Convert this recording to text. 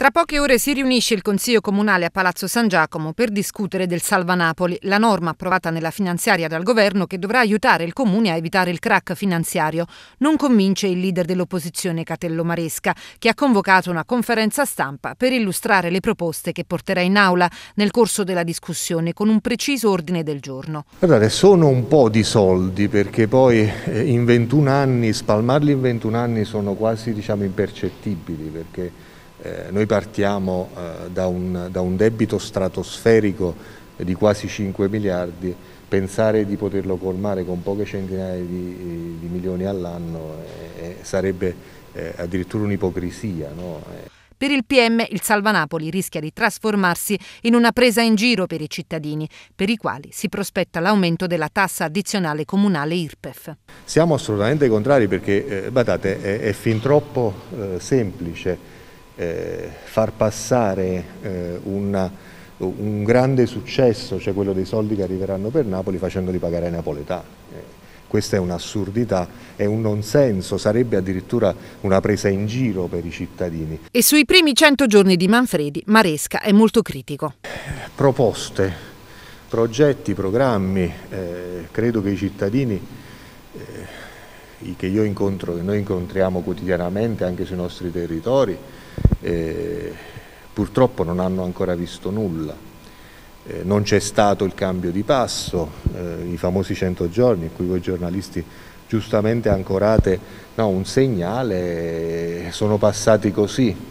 Tra poche ore si riunisce il Consiglio Comunale a Palazzo San Giacomo per discutere del Salva Napoli, la norma approvata nella finanziaria dal governo che dovrà aiutare il Comune a evitare il crack finanziario. Non convince il leader dell'opposizione Catello Maresca, che ha convocato una conferenza stampa per illustrare le proposte che porterà in aula nel corso della discussione con un preciso ordine del giorno. Guardate, sono un po' di soldi perché poi eh, in 21 anni, spalmarli in 21 anni sono quasi diciamo, impercettibili perché eh, noi partiamo eh, da, un, da, un, debito stratosferico di quasi 5 miliardi, pensare di poterlo colmare con poche centinaia di, di milioni all'anno eh, eh, sarebbe addirittura un'ipocrisia. No? Per il PM il Salva Napoli rischia di trasformarsi in una presa in giro per i cittadini, per i quali si prospetta l'aumento della tassa addizionale comunale IRPEF. Siamo assolutamente contrari perché, eh, badate, è, è fin troppo eh, semplice eh, far passare eh, una, un grande successo, cioè quello dei soldi che arriveranno per Napoli, facendoli pagare ai napoletani. Eh, questa è un'assurdità, è un nonsenso, sarebbe addirittura una presa in giro per i cittadini. E sui primi 100 giorni di Manfredi, Maresca è molto critico. Proposte, progetti, programmi, eh, credo che i cittadini eh, che io incontro, che noi incontriamo quotidianamente anche sui nostri territori, eh, purtroppo non hanno ancora visto nulla. Eh, non c'è stato il cambio di passo, eh, i famosi 100 giorni in cui voi giornalisti giustamente ancorate no, un segnale, sono passati così,